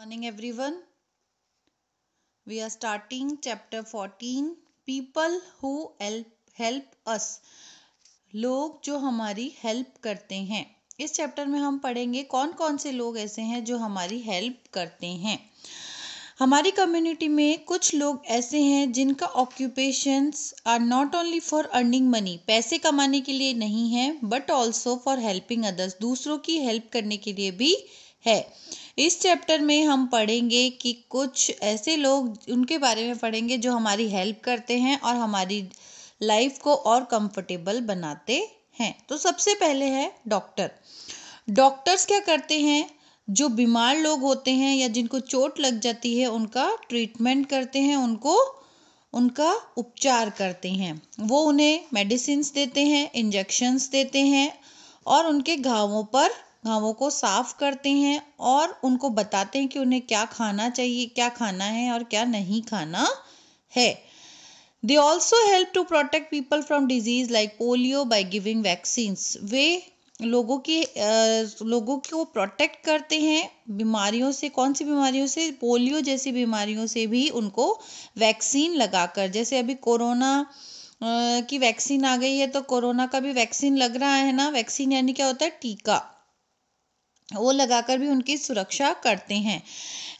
Morning everyone we are starting chapter fourteen people who help us लोग जो हमारी help करते हैं इस चैप्टर में हम पढ़ेंगे कौन कौन से लोग ऐसे हैं जो हमारी हेल्प करते हैं हमारी कम्युनिटी में कुछ लोग ऐसे हैं जिनका occupations are not only for earning money पैसे कमाने के लिए नहीं है but also for helping others दूसरों की हेल्प करने के लिए भी है इस चैप्टर में हम पढ़ेंगे कि कुछ ऐसे लोग उनके बारे में पढ़ेंगे जो हमारी हेल्प करते हैं और हमारी लाइफ को और कंफर्टेबल बनाते हैं तो सबसे पहले है डॉक्टर डॉक्टर्स क्या करते हैं जो बीमार लोग होते हैं या जिनको चोट लग जाती है उनका ट्रीटमेंट करते हैं उनको उनका उपचार करते हैं वो उन्हें मेडिसिन देते हैं इंजेक्शन्स देते हैं और उनके घावों पर घावों को साफ करते हैं और उनको बताते हैं कि उन्हें क्या खाना चाहिए क्या खाना है और क्या नहीं खाना है they also help to protect people from disease like polio by giving vaccines वे लोगों की लोगों को प्रोटेक्ट करते हैं बीमारियों से कौन सी बीमारियों से पोलियो जैसी बीमारियों से भी उनको वैक्सीन लगाकर जैसे अभी कोरोना की वैक्सीन आ गई है तो कोरोना का भी वैक्सीन लग रहा है ना वैक्सीन यानी क्या होता है टीका वो लगाकर भी उनकी सुरक्षा करते हैं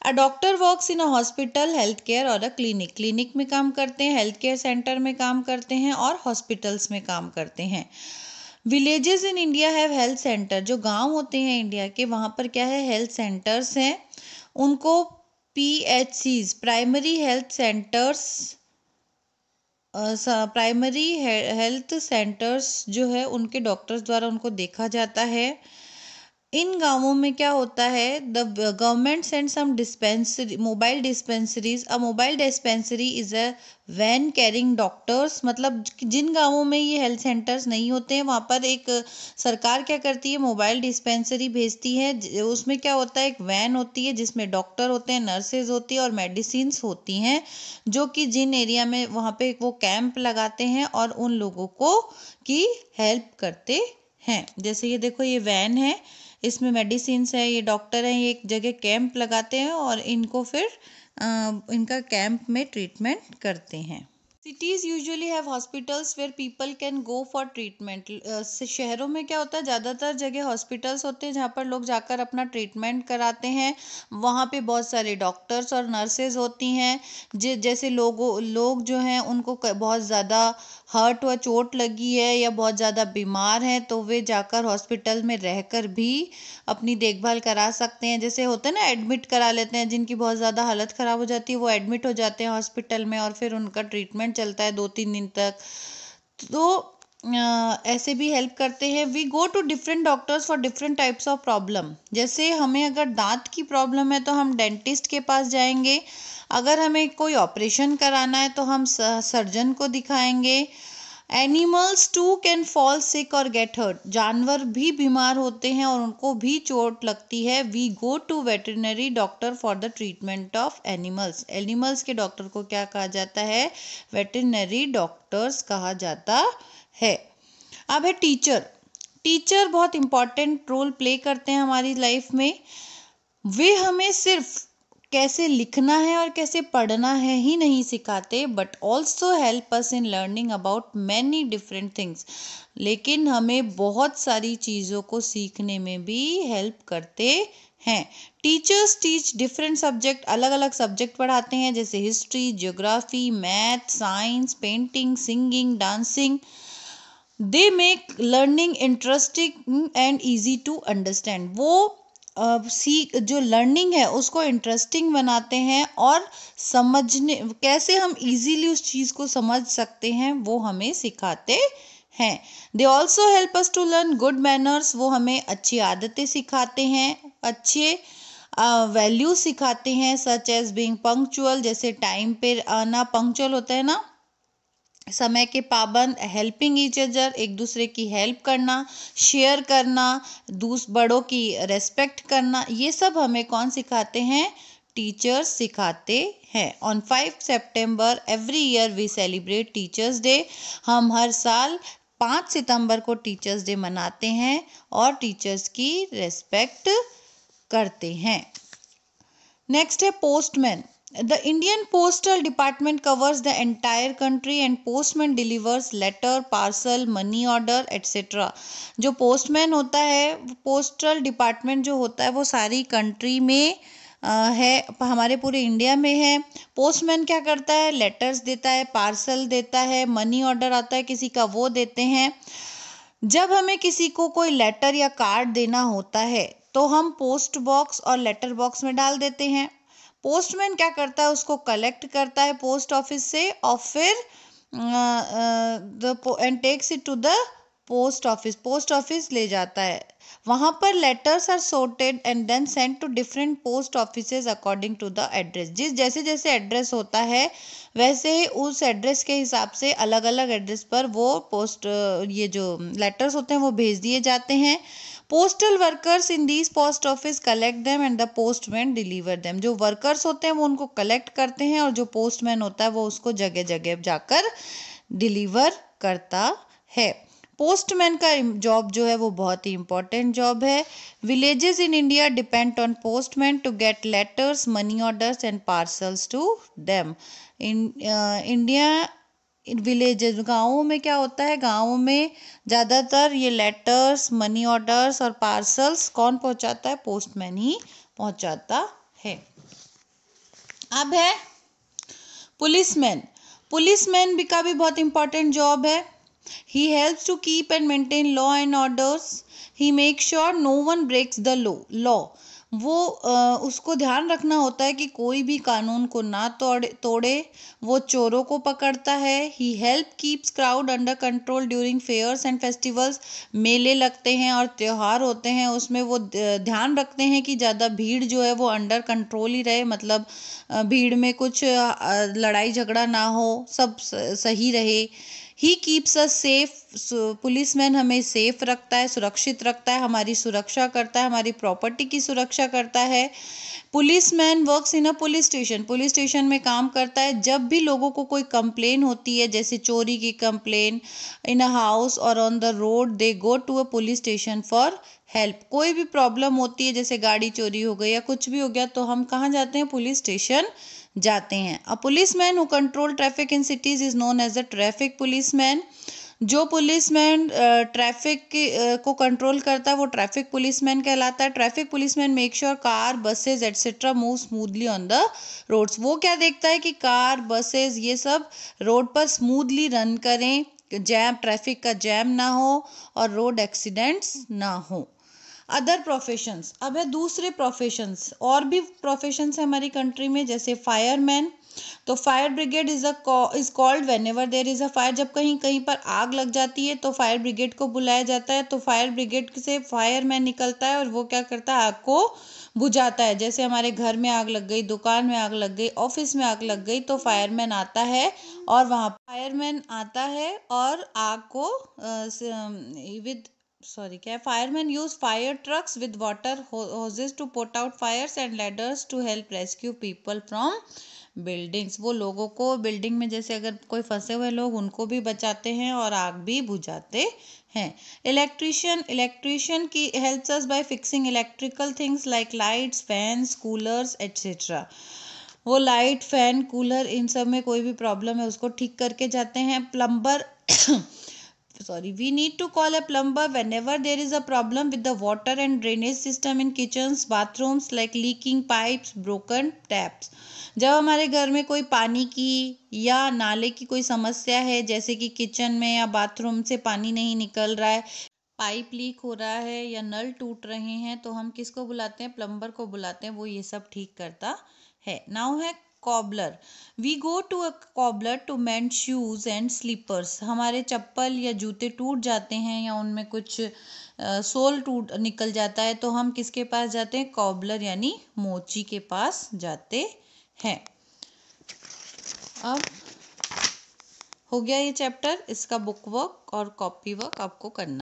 a doctor works in a hospital health care और अ क्लिनिक क्लिनिक में काम करते हैं हेल्थ केयर सेंटर में काम करते हैं और हॉस्पिटल्स में काम करते हैं villages in India have health center जो गांव होते हैं इंडिया के वहाँ पर क्या है हेल्थ सेंटर्स हैं उनको P H Cs primary health centers primary health centers जो है उनके डॉक्टर्स द्वारा उनको देखा जाता है इन गांवों में क्या होता है the government send some dispensary mobile dispensaries a mobile dispensary is a van carrying doctors मतलब जिन गांवों में ये हेल्थ सेंटर्स नहीं होते हैं वहाँ पर एक सरकार क्या करती है मोबाइल डिस्पेंसरी भेजती है उसमें क्या होता है एक वैन होती है जिसमें डॉक्टर होते हैं नर्सेज होती है और मेडिसिन होती हैं जो कि जिन एरिया में वहाँ पे वो कैंप लगाते हैं और उन लोगों को की हेल्प करते हैं जैसे ये देखो ये वैन है इसमें मेडिसिन है ये डॉक्टर हैं ये एक जगह कैंप लगाते हैं और इनको फिर आ, इनका कैंप में ट्रीटमेंट करते हैं cities usually have hospitals where people can go for treatment शहरों में क्या होता है ज़्यादातर जगह हॉस्पिटल्स होते हैं जहाँ पर लोग जाकर अपना ट्रीटमेंट कराते हैं वहाँ पे बहुत सारे डॉक्टर्स और नर्सेज होती हैं जैसे लोगों लोग जो हैं उनको बहुत ज़्यादा हर्ट व चोट लगी है या बहुत ज़्यादा बीमार हैं तो वे जाकर हॉस्पिटल में रहकर भी अपनी देखभाल करा सकते हैं जैसे होते हैं ना एडमिट करा लेते हैं जिनकी बहुत ज़्यादा हालत ख़राब हो जाती है वो एडमिट हो जाते हैं हॉस्पिटल में और फिर उनका ट्रीटमेंट चलता है दो तीन दिन तक तो ऐसे भी हेल्प करते हैं we go to different doctors for different types of problem जैसे हमें अगर दांत की प्रॉब्लम है तो हम डेंटिस्ट के पास जाएंगे अगर हमें कोई ऑपरेशन कराना है तो हम सर्जन को दिखाएंगे animals too can fall sick और गेट हर्ट जानवर भी बीमार होते हैं और उनको भी चोट लगती है we go to veterinary doctor for the treatment of animals animals के डॉक्टर को क्या कहा जाता है वेटरनरी डॉक्टर्स कहा जाता है अब है टीचर टीचर बहुत इंपॉर्टेंट रोल प्ले करते हैं हमारी लाइफ में वे हमें सिर्फ कैसे लिखना है और कैसे पढ़ना है ही नहीं सिखाते but also help us in learning about many different things लेकिन हमें बहुत सारी चीज़ों को सीखने में भी हेल्प करते हैं टीचर्स टीच डिफरेंट सब्जेक्ट अलग अलग सब्जेक्ट पढ़ाते हैं जैसे history geography math science painting singing dancing they make learning interesting and easy to understand वो सीख जो लर्निंग है उसको इंटरेस्टिंग बनाते हैं और समझने कैसे हम इजीली उस चीज़ को समझ सकते हैं वो हमें सिखाते हैं they also help us to learn good manners वो हमें अच्छी आदतें सिखाते हैं अच्छे वैल्यू uh, सिखाते हैं सच एज बींग पंक्चुअल जैसे टाइम पर आना पंक्चुअल होता है ना समय के पाबंद हेल्पिंग ईच अदर एक दूसरे की हेल्प करना शेयर करना दूस बड़ों की रेस्पेक्ट करना ये सब हमें कौन सिखाते हैं टीचर्स सिखाते हैं on five September every year we celebrate teachers day हम हर साल पाँच सितंबर को टीचर्स डे मनाते हैं और टीचर्स की रेस्पेक्ट करते हैं नेक्स्ट है postman The Indian Postal Department covers the entire country and postman delivers letter, parcel, money order etc. जो postman होता है postal department जो होता है वो सारी country में है हमारे पूरे इंडिया में है पोस्टमैन क्या करता है लेटर्स देता है पार्सल देता है मनी ऑर्डर आता है किसी का वो देते हैं जब हमें किसी को कोई लेटर या कार्ड देना होता है तो हम पोस्ट बॉक्स और लेटर बॉक्स में डाल देते हैं पोस्टमैन क्या करता है उसको कलेक्ट करता है पोस्ट ऑफिस से और फिर and takes it to the post office post office ले जाता है वहाँ पर letters are sorted and then send to different post office according to the address जिस जैसे जैसे एड्रेस होता है वैसे ही उस एड्रेस के हिसाब से अलग अलग एड्रेस पर वो पोस्ट ये जो लेटर्स होते हैं वो भेज दिए जाते हैं postal workers in these post office collect them and the postman deliver them जो वर्कर्स होते हैं वो उनको कलेक्ट करते हैं और जो पोस्टमैन होता है वो उसको जगह जगह जाकर डिलीवर करता है पोस्टमैन का जॉब जो है वो बहुत ही इंपॉर्टेंट जॉब है villages in India depend on postman to get letters money orders and parcels to them India villages गाँवों में क्या होता है गाँवों में ज़्यादातर ये लेटर्स मनी ऑर्डर्स और पार्सल्स कौन पहुंचाता है पोस्टमैन ही पहुंचाता है अब है पुलिसमैन पुलिसमैन भी का भी बहुत इंपॉर्टेंट जॉब है he helps to keep and maintain law and orders he make sure no one breaks the law वो उसको ध्यान रखना होता है कि कोई भी कानून को ना तोड़े तोड़े वो चोरों को पकड़ता है he help keeps crowd under control during fairs and festivals मेले लगते हैं और त्यौहार होते हैं उसमें वो ध्यान रखते हैं कि ज़्यादा भीड़ जो है वो अंडर कंट्रोल ही रहे मतलब भीड़ में कुछ लड़ाई झगड़ा ना हो सब सही रहे he keeps a safe policeman हमें सेफ रखता है सुरक्षित रखता है हमारी सुरक्षा करता है हमारी प्रॉपर्टी की सुरक्षा करता है policeman works in a police station police station में काम करता है जब भी लोगों को कोई कंप्लेन होती है जैसे चोरी की कंप्लेन इन अ हाउस और on the road they go to a police station for help कोई भी प्रॉब्लम होती है जैसे गाड़ी चोरी हो गई या कुछ भी हो गया तो हम कहाँ जाते हैं पुलिस स्टेशन जाते हैं a policeman who control traffic in cities is known as a traffic policeman जो पुलिस मैन ट्रैफिक को कंट्रोल करता है वो ट्रैफिक पुलिस मैन कहलाता है traffic policeman make sure car buses etcetera move smoothly on the roads वो क्या देखता है कि कार बसेज ये सब रोड पर स्मूदली रन करें जैम ट्रैफिक का जैम ना हो और रोड एक्सीडेंट्स ना हो अदर प्रोफेशंस अब है दूसरे प्रोफेशंस और भी प्रोफेशंस है हमारी कंट्री में जैसे फायरमैन तो fire brigade is a is called whenever there is a fire जब कहीं कहीं पर आग लग जाती है तो फायर ब्रिगेड को बुलाया जाता है तो फायर ब्रिगेड से फायरमैन निकलता है और वो क्या करता है आग को बुझाता है जैसे हमारे घर में आग लग गई दुकान में आग लग गई ऑफिस में आग लग गई तो फायरमैन आता है और वहाँ फायरमैन आता है और आग को विद सॉरी क्या है fireman use fire trucks with water hoses to put out fires and ladders to help rescue people from buildings वो लोगों को बिल्डिंग में जैसे अगर कोई फंसे हुए लोग उनको भी बचाते हैं और आग भी बुझाते हैं इलेक्ट्रीशियन इलेक्ट्रीशियन की help us by fixing electrical things like lights fans coolers etcetera वो लाइट फैन कूलर इन सब में कोई भी प्रॉब्लम है उसको ठीक करके जाते हैं plumber sorry we need to call a plumber whenever there is a problem with the water and drainage system in kitchen bathrooms like leaking pipe broken taps जब हमारे घर में कोई पानी की या नाले की कोई समस्या है जैसे कि किचन में या बाथरूम से पानी नहीं निकल रहा है पाइप लीक हो रहा है या नल टूट रहे हैं तो हम किसको बुलाते हैं प्लम्बर को बुलाते हैं वो ये सब ठीक करता है नाउ है cobbler we go to a cobbler to mend shoes and slippers हमारे चप्पल या जूते टूट जाते हैं या उनमें कुछ सोल टूट निकल जाता है तो हम किसके पास जाते हैं कॉबलर यानी मोची के पास जाते हैं अब हो गया ये चैप्टर इसका बुक वर्क और कॉपी वर्क आपको करना